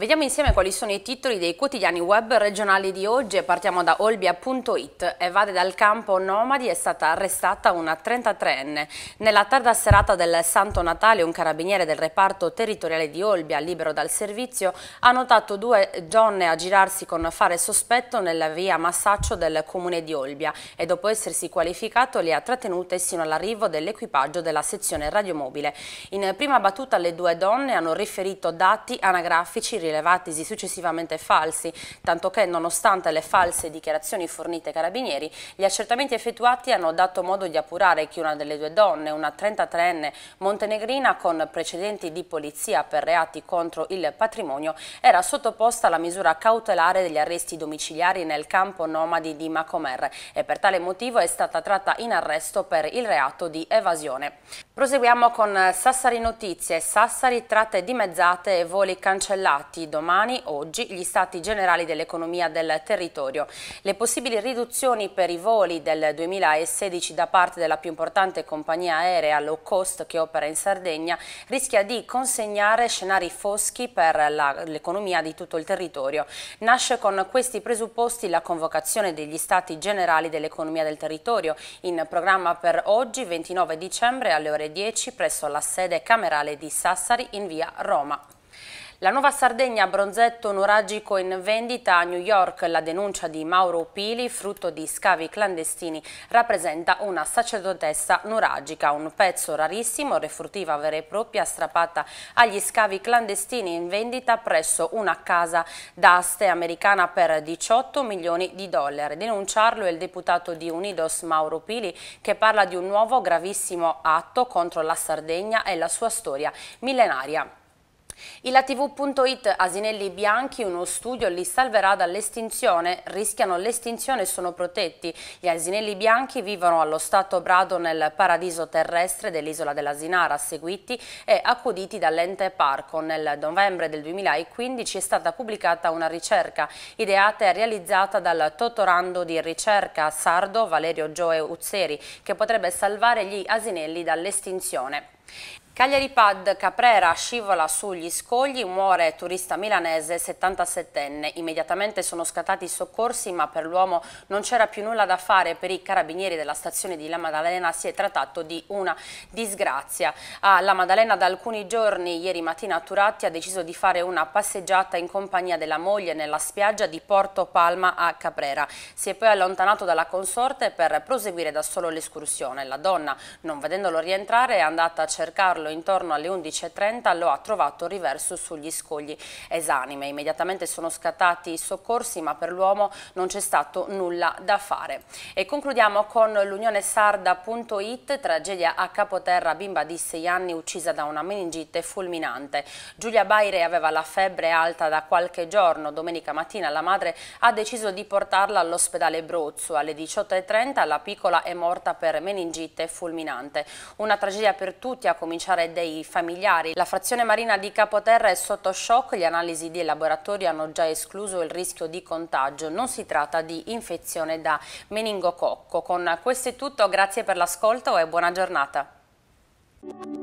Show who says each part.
Speaker 1: Vediamo insieme quali sono i titoli dei quotidiani web regionali di oggi e partiamo da olbia.it. Evade dal campo nomadi è stata arrestata una 33enne. Nella tarda serata del Santo Natale un carabiniere del reparto territoriale di Olbia, libero dal servizio, ha notato due donne aggirarsi con fare sospetto nella via Massaccio del comune di Olbia e dopo essersi qualificato le ha trattenute sino all'arrivo dell'equipaggio della sezione radiomobile. In prima battuta le due donne hanno riferito dati anagrafici rilevatisi successivamente falsi, tanto che nonostante le false dichiarazioni fornite ai carabinieri, gli accertamenti effettuati hanno dato modo di appurare che una delle due donne, una 33enne montenegrina con precedenti di polizia per reati contro il patrimonio, era sottoposta alla misura cautelare degli arresti domiciliari nel campo nomadi di Macomer e per tale motivo è stata tratta in arresto per il reato di evasione. Proseguiamo con Sassari Notizie, Sassari tratte dimezzate e voli cancellati convocati domani, oggi, gli stati generali dell'economia del territorio. Le possibili riduzioni per i voli del 2016 da parte della più importante compagnia aerea low cost che opera in Sardegna rischia di consegnare scenari foschi per l'economia di tutto il territorio. Nasce con questi presupposti la convocazione degli stati generali dell'economia del territorio in programma per oggi 29 dicembre alle ore 10 presso la sede camerale di Sassari in via Roma. La nuova Sardegna bronzetto nuragico in vendita a New York, la denuncia di Mauro Pili, frutto di scavi clandestini, rappresenta una sacerdotessa nuragica, un pezzo rarissimo, refurtiva vera e propria, strappata agli scavi clandestini in vendita presso una casa d'aste americana per 18 milioni di dollari. Denunciarlo è il deputato di Unidos Mauro Pili che parla di un nuovo gravissimo atto contro la Sardegna e la sua storia millenaria. Il tv.it Asinelli Bianchi, uno studio li salverà dall'estinzione, rischiano l'estinzione e sono protetti. Gli asinelli bianchi vivono allo stato brado nel paradiso terrestre dell'isola dell'Asinara, seguiti e accuditi dall'ente parco. Nel novembre del 2015 è stata pubblicata una ricerca ideata e realizzata dal totorando di ricerca sardo Valerio Gioe Uzzeri che potrebbe salvare gli asinelli dall'estinzione. Cagliari Pad Caprera scivola sugli scogli, muore turista milanese 77enne. Immediatamente sono scattati i soccorsi ma per l'uomo non c'era più nulla da fare. Per i carabinieri della stazione di La Maddalena si è trattato di una disgrazia. A La Maddalena da alcuni giorni, ieri mattina Turatti ha deciso di fare una passeggiata in compagnia della moglie nella spiaggia di Porto Palma a Caprera. Si è poi allontanato dalla consorte per proseguire da solo l'escursione. La donna, non vedendolo rientrare, è andata a cercarlo intorno alle 11.30 lo ha trovato riverso sugli scogli esanime. Immediatamente sono scattati i soccorsi ma per l'uomo non c'è stato nulla da fare. E concludiamo con l'Unione Sarda.it, tragedia a Capoterra, bimba di 6 anni uccisa da una meningite fulminante. Giulia Baire aveva la febbre alta da qualche giorno, domenica mattina la madre ha deciso di portarla all'ospedale Brozzo. Alle 18.30 la piccola è morta per meningite fulminante. Una tragedia per tutti a cominciare Terra dei familiari. La frazione marina di Capoterra è sotto shock, le analisi dei laboratori hanno già escluso il rischio di contagio. Non si tratta di infezione da meningococco. Con questo è tutto, grazie per l'ascolto e buona giornata.